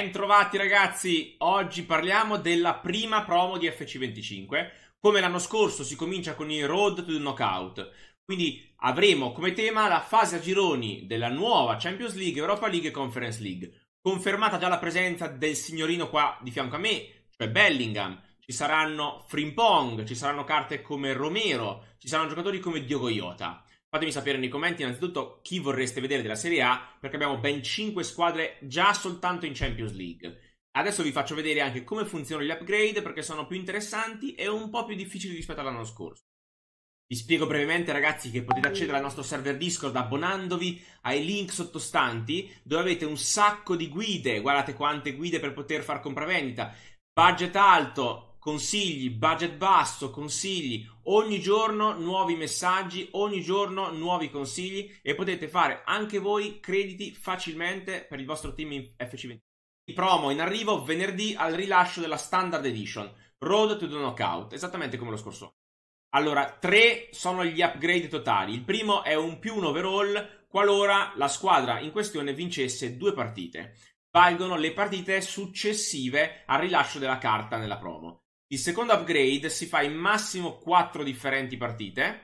Bentrovati ragazzi, oggi parliamo della prima promo di FC25. Come l'anno scorso si comincia con il Road to the Knockout, quindi avremo come tema la fase a gironi della nuova Champions League, Europa League e Conference League. Confermata già la presenza del signorino qua di fianco a me, cioè Bellingham. Ci saranno Frimpong, ci saranno carte come Romero, ci saranno giocatori come Diogo Iota. Fatemi sapere nei commenti innanzitutto chi vorreste vedere della Serie A, perché abbiamo ben 5 squadre già soltanto in Champions League. Adesso vi faccio vedere anche come funzionano gli upgrade, perché sono più interessanti e un po' più difficili rispetto all'anno scorso. Vi spiego brevemente ragazzi che potete accedere al nostro server Discord abbonandovi ai link sottostanti dove avete un sacco di guide, guardate quante guide per poter far compravendita, budget alto, consigli, budget basso, consigli, ogni giorno nuovi messaggi, ogni giorno nuovi consigli e potete fare anche voi crediti facilmente per il vostro team in FC20. Promo in arrivo venerdì al rilascio della Standard Edition, Road to the Knockout, esattamente come lo scorso. Allora, tre sono gli upgrade totali. Il primo è un più un overall qualora la squadra in questione vincesse due partite valgono le partite successive al rilascio della carta nella promo. Il secondo upgrade si fa in massimo 4 differenti partite.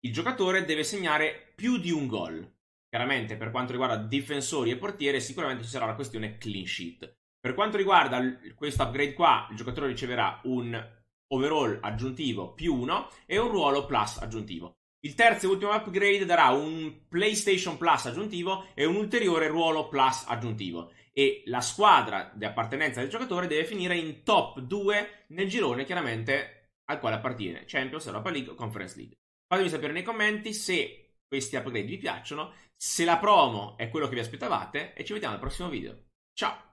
Il giocatore deve segnare più di un gol. Chiaramente per quanto riguarda difensori e portiere sicuramente ci sarà la questione clean sheet. Per quanto riguarda l- questo upgrade qua, il giocatore riceverà un overall aggiuntivo più uno e un ruolo plus aggiuntivo. Il terzo e ultimo upgrade darà un PlayStation Plus aggiuntivo e un ulteriore ruolo Plus aggiuntivo. E la squadra di appartenenza del giocatore deve finire in top 2 nel girone chiaramente al quale appartiene Champions, Europa League Conference League. Fatemi sapere nei commenti se questi upgrade vi piacciono, se la promo è quello che vi aspettavate e ci vediamo al prossimo video. Ciao!